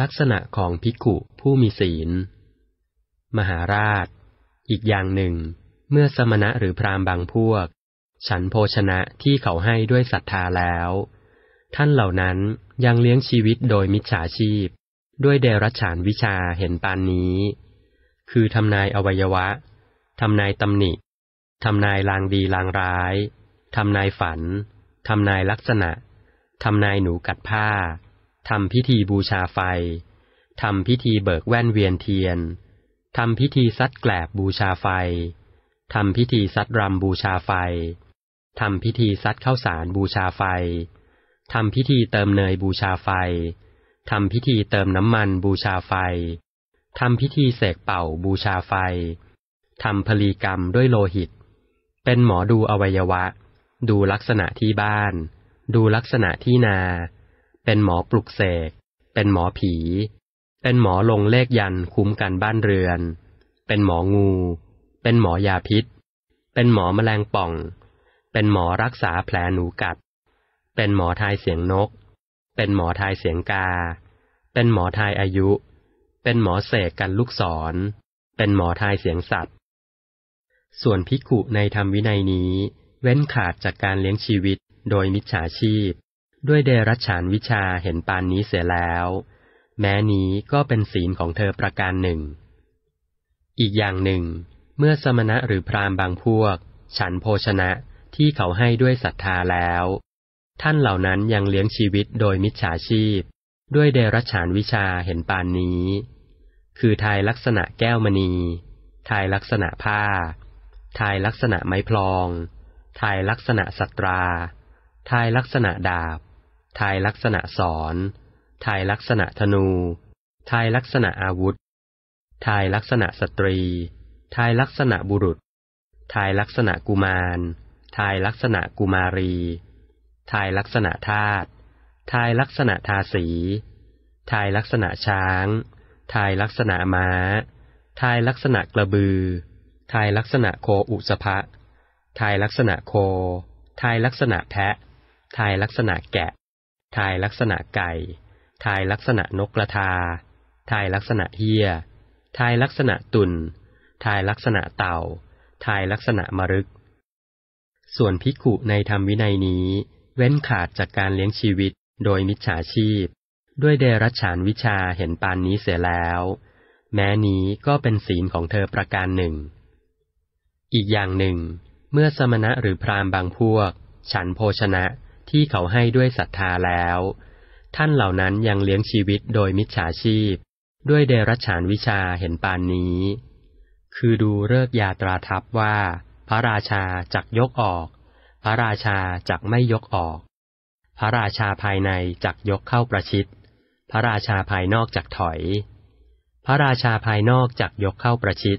ลักษณะของภิกขุผู้มีศีล มหาราช อีกอย่างหนึ่ง เมื่อสมณะหรือพราหมณ์บางพวก ฉันโภชนะที่เขาให้ด้วยศรัทธาแล้ว ท่านเหล่านั้นยังเลี้ยงชีวิตโดยมิจฉาชีพ ด้วยเดรัจฉานวิชาเห็นปานนี้ คือทำนายอวัยวะทำนายตำหนิทำนายลางดีลางร้ายทำนายฝันทำนายลักษณะทำนายหนูกัดผ้าทำพิธีบูชาไฟ ทำพิธีเบิกแว่นเวียนเทียน ทำพิธีซัดแกลบบูชาไฟ ทำพิธีซัดรำบูชาไฟ ทำพิธีซัดข้าวสารบูชาไฟ ทำพิธีเติมเนยบูชาไฟ ทำพิธีเติมน้ำมันบูชาไฟ ทำพิธีเสกเป่าบูชาไฟ ทำพลีกรรมด้วยโลหิต เป็นหมอดูอวัยวะ ดูลักษณะที่บ้าน ดูลักษณะที่นาเป็นหมอปลุกเสก เป็นหมอผี เป็นหมอลงเลขยันคุ้มกันบ้านเรือน เป็นหมองู เป็นหมอยาพิษ เป็นหมอแมลงป่อง เป็นหมอรักษาแผลหนูกัด เป็นหมอทายเสียงนก เป็นหมอทายเสียงกา เป็นหมอทายอายุ เป็นหมอเสกกันลูกศร เป็นหมอทายเสียงสัตว์ ส่วนพิกุในธรรมวินัยนี้ เว้นขาดจากการเลี้ยงชีวิตโดยมิจฉาชีพด้วยเดรัจฉานวิชาเห็นปานนี้เสียแล้ว แม้นี้ก็เป็นศีลของเธอประการหนึ่ง อีกอย่างหนึ่ง เมื่อสมณะหรือพราหมณ์บางพวก ฉันโภชนะที่เขาให้ด้วยศรัทธาแล้ว ท่านเหล่านั้นยังเลี้ยงชีวิตโดยมิจฉาชีพ ด้วยเดรัจฉานวิชาเห็นปานนี้ คือทายลักษณะแก้วมณี ทายลักษณะผ้า ทายลักษณะไม้พลอง ทายลักษณะสัตราทายลักษณะดาบทายลักษณะสอนทายลักษณะธนูทายลักษณะอาวุธทายลักษณะสตรีทายลักษณะบุรุษทายลักษณะกุมารทายลักษณะกุมารีทายลักษณะธาตุทายลักษณะทาสีทายลักษณะช้างทายลักษณะม้าทายลักษณะกระบือทายลักษณะโคอุสภะทายลักษณะโคทายลักษณะแพะทายลักษณะแกะทายลักษณะไก่ ทายลักษณะนกกระทาทายลักษณะเฮียทายลักษณะตุนทายลักษณะเต่า ทายลักษณะมรึก ส่วนพิกุในธรรมวินัยนี้ เว้นขาดจากการเลี้ยงชีวิตโดยมิจฉาชีพ ด้วยเดรัจฉานวิชาเห็นปานนี้เสียแล้ว แม้นี้ก็เป็นศีลของเธอประการหนึ่ง อีกอย่างหนึ่ง เมื่อสมณะหรือพรามบางพวก ฉันโภชนะที่เขาให้ด้วยศรัทธาแล้ว ท่านเหล่านั้นยังเลี้ยงชีวิตโดยมิจฉาชีพ ด้วยเดรัจฉานวิชาเห็นปานนี้ คือดูเลิกยาตราทับว่าพระราชาจักยกออก พระราชาจักไม่ยกออก พระราชาภายในจักยกเข้าประชิด พระราชาภายนอกจักถอย พระราชาภายนอกจักยกเข้าประชิด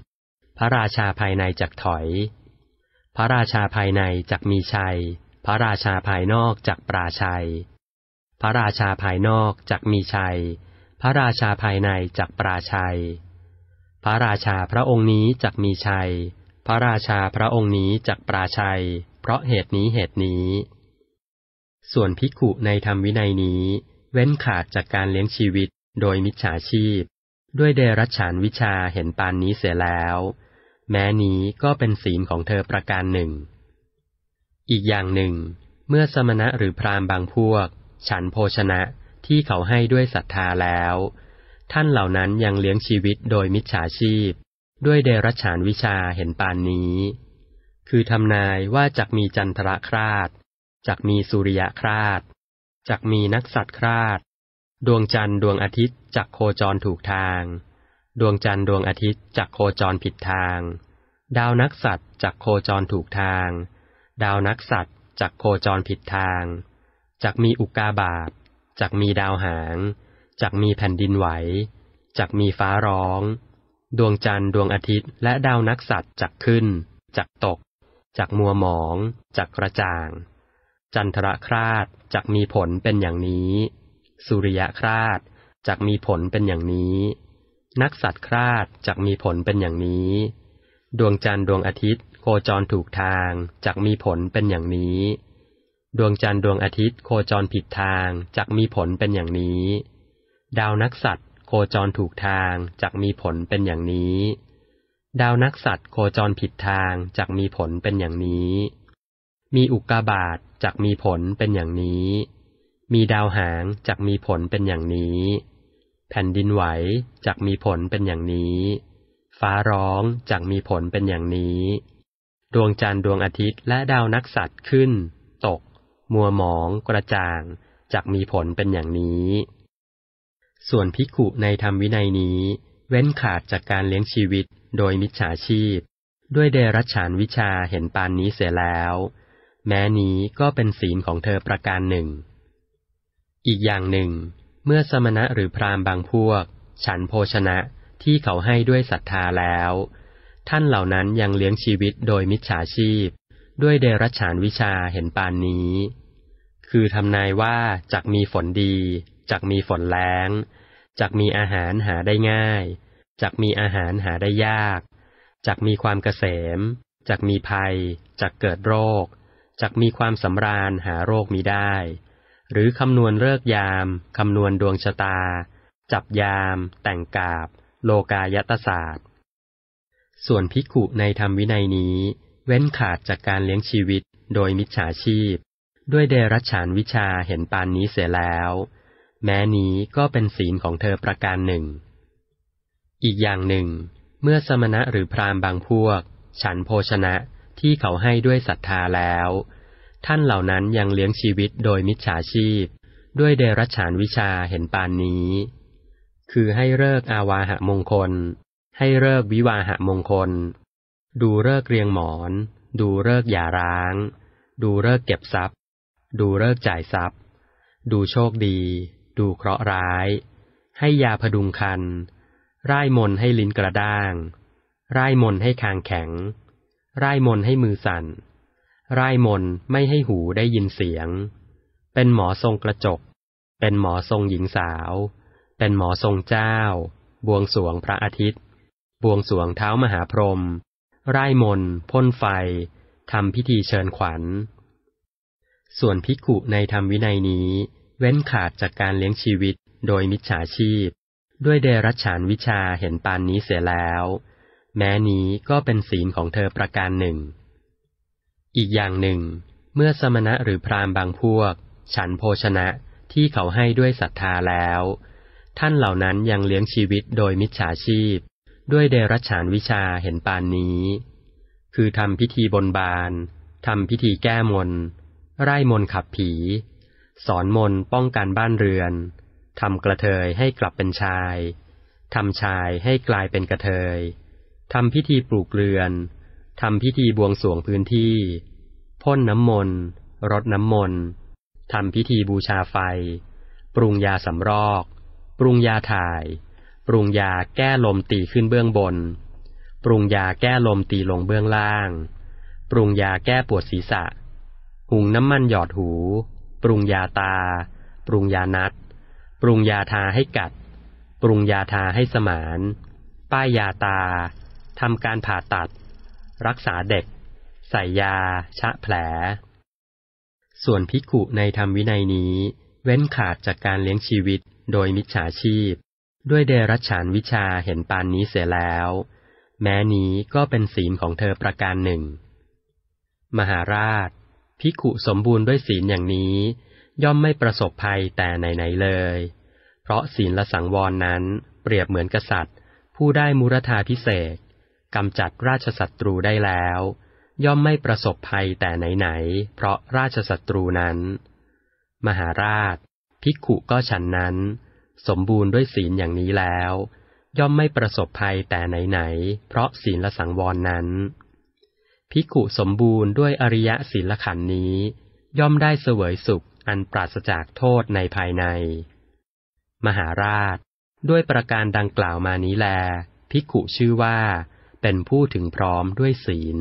พระราชาภายในจักถอย พระราชาภายในจักมีชัยพระราชาภายนอกจักปราชัย พระราชาภายนอกจักมีชัย พระราชาภายในจักปราชัย พระราชาพระองค์นี้จักมีชัย พระราชาพระองค์นี้จักปราชัย เพราะเหตุนี้เหตุนี้ ส่วนภิกขุในธรรมวินัยนี้ เว้นขาดจากการเลี้ยงชีวิตโดยมิจฉาชีพ ด้วยเดรัจฉานวิชาเห็นปานนี้เสียแล้ว แม้นี้ก็เป็นศีลของเธอประการหนึ่งอีกอย่างหนึ่ง เมื่อสมณะหรือพราหมณ์บางพวก ฉันโภชนะที่เขาให้ด้วยศรัทธาแล้ว ท่านเหล่านั้นยังเลี้ยงชีวิตโดยมิจฉาชีพ ด้วยเดรัจฉานวิชาเห็นปานนี้ คือทำนายว่าจักมีจันทระคราดจักมีสุริยะคราดจักมีนักสัตว์คราด ดวงจันทร์ดวงอาทิตย์จักโคจรถูกทาง ดวงจันทร์ดวงอาทิตย์จักโคจรผิดทาง ดาวนักสัตว์จักโคจรถูกทางดาวนักสัตว์จักโคจรผิดทาง จักมีอุกาบาตจักมีดาวหาง จักมีแผ่นดินไหว จักมีฟ้าร้อง ดวงจันทร์ดวงอาทิตย์และดาวนักสัตว์จักขึ้น จักตก จักมัวหมอง จักกระจ่าง จันทรคราดจักมีผลเป็นอย่างนี้ สุริยคราดจักมีผลเป็นอย่างนี้ นักสัตว์คราดจักมีผลเป็นอย่างนี้ ดวงจันทร์ดวงอาทิตย์โคจรถูกทางจักมีผลเป็นอย่างนี้ ดวงจันทร์ดวงอาทิตย์โคจรผิดทางจักมีผลเป็นอย่างนี้ ดาวนักสัตว์โคจรถูกทางจักมีผลเป็นอย่างนี้ดาวนักสัตว์โคจรผิดทางจักมีผลเป็นอย่างนี้ มีอุกกาบาตจักมีผลเป็นอย่างนี้ มีดาวหางจักมีผลเป็นอย่างนี้ แผ่นดินไหวจักมีผลเป็นอย่างนี้ ฟ้าร้องจักมีผลเป็นอย่างนี้ดวงจันทร์ดวงอาทิตย์และดาวนักสัตว์ขึ้น ตก มัวหมอง กระจ่างจักมีผลเป็นอย่างนี้ ส่วนพิกุในธรรมวินัยนี้ เว้นขาดจากการเลี้ยงชีวิตโดยมิจฉาชีพ ด้วยเดรัจฉานวิชาเห็นปานนี้เสียแล้ว แม้นี้ก็เป็นศีลของเธอประการหนึ่ง อีกอย่างหนึ่ง เมื่อสมณะหรือพราหมณ์บางพวก ฉันโภชนะที่เขาให้ด้วยศรัทธาแล้วท่านเหล่านั้นยังเลี้ยงชีวิตโดยมิจฉาชีพ ด้วยเดรัจฉานวิชาเห็นปานนี้ คือทำนายว่าจากมีฝนดี จากมีฝนแรงจากมีอาหารหาได้ง่ายจากมีอาหารหาได้ยาก จากมีความเกษมจากมีภัย จากเกิดโรคจากมีความสำราญหาโรคมีได้ หรือคำนวณเลิกยามคำนวณดวงชะตา จับยาม แต่งกาบ โลกายตศาสตร์ส่วนภิกขุในธรรมวินัยนี้ เว้นขาดจากการเลี้ยงชีวิตโดยมิจฉาชีพ ด้วยเดรัจฉานวิชาเห็นปานนี้เสียแล้ว แม้นี้ก็เป็นศีลของเธอประการหนึ่ง อีกอย่างหนึ่ง เมื่อสมณะหรือพราหมณ์บางพวก ฉันโภชนะที่เขาให้ด้วยศรัทธาแล้ว ท่านเหล่านั้นยังเลี้ยงชีวิตโดยมิจฉาชีพ ด้วยเดรัจฉานวิชาเห็นปานนี้ คือให้เลิกอาวาหะมงคลให้เลิกวิวาหะมงคล ดูเลิกเรียงหมอน ดูเลิกหย่าร้าง ดูเลิกเก็บทรัพย์ ดูเลิกจ่ายทรัพย์ ดูโชคดี ดูเคราะห์ร้าย ให้ยาพดุงคันร่ายมนให้ลิ้นกระด้างร่ายมนให้คางแข็งร่ายมนให้มือสั่นร่ายมนไม่ให้หูได้ยินเสียง เป็นหมอทรงกระจก เป็นหมอทรงหญิงสาว เป็นหมอทรงเจ้า บวงสวงพระอาทิตย์บวงสวงเท้ามหาพรหม ไร่มนพ่นไฟทำพิธีเชิญขวัญ ส่วนพิกุในธรรมวินัยนี้ เว้นขาดจากการเลี้ยงชีวิตโดยมิจฉาชีพ ด้วยเดรัจฉานวิชาเห็นปานนี้เสียแล้ว แม้นี้ก็เป็นศีลของเธอประการหนึ่ง อีกอย่างหนึ่ง เมื่อสมณะหรือพรามบางพวก ฉันโภชนะที่เขาให้ด้วยศรัทธาแล้ว ท่านเหล่านั้นยังเลี้ยงชีวิตโดยมิจฉาชีพด้วยเดรัจฉานวิชาเห็นปานนี้ คือทำพิธีบนบาน ทำพิธีแก้มนไร่มนขับผี สอนมนป้องกันบ้านเรือนทำกระเทยให้กลับเป็นชาย ทำชายให้กลายเป็นกระเทย ทำพิธีปลูกเรือนทำพิธีบวงสวงพื้นที่ พ่นน้ำมน รดน้ำมน ทำพิธีบูชาไฟ ปรุงยาสำรอก ปรุงยาถ่ายปรุงยาแก้ลมตีขึ้นเบื้องบน ปรุงยาแก้ลมตีลงเบื้องล่าง ปรุงยาแก้ปวดศีรษะ หุงน้ำมันหยอดหู ปรุงยาตา ปรุงยานัด ปรุงยาทาให้กัด ปรุงยาทาให้สมาน ป้ายยาตา ทำการผ่าตัด รักษาเด็ก ใส่ยา ชะแผล ส่วนพิกุในธรรมวินัยนี้เว้นขาดจากการเลี้ยงชีวิตโดยมิจฉาชีพด้วยเดรัจฉานวิชาเห็นปานนี้เสียแล้ว แม้นี้ก็เป็นศีลของเธอประการหนึ่ง มหาราชพิขุสมบูรณ์ด้วยศีลอย่างนี้ ย่อมไม่ประสบภัยแต่ไหนๆเลย เพราะศีลละสังวรนนั้นเปรียบเหมือนกษัตริย์ ผู้ได้มุรธาพิเศษกำจัดราชศัตรูได้แล้ว ย่อมไม่ประสบภัยแต่ไหนๆเพราะราชศัตรูนั้น มหาราชพิขุก็ฉันนั้นสมบูรณ์ด้วยศีลอย่างนี้แล้ว ย่อมไม่ประสบภัยแต่ไหนๆ เพราะศีลสังวรนนั้นพิกุสมบูรณ์ด้วยอริยศีลขันนี้ ย่อมได้เสวยสุขอันปราศจากโทษในภายใน มหาราชด้วยประการดังกล่าวมานี้แล พิกุชื่อว่า เป็นผู้ถึงพร้อมด้วยศีล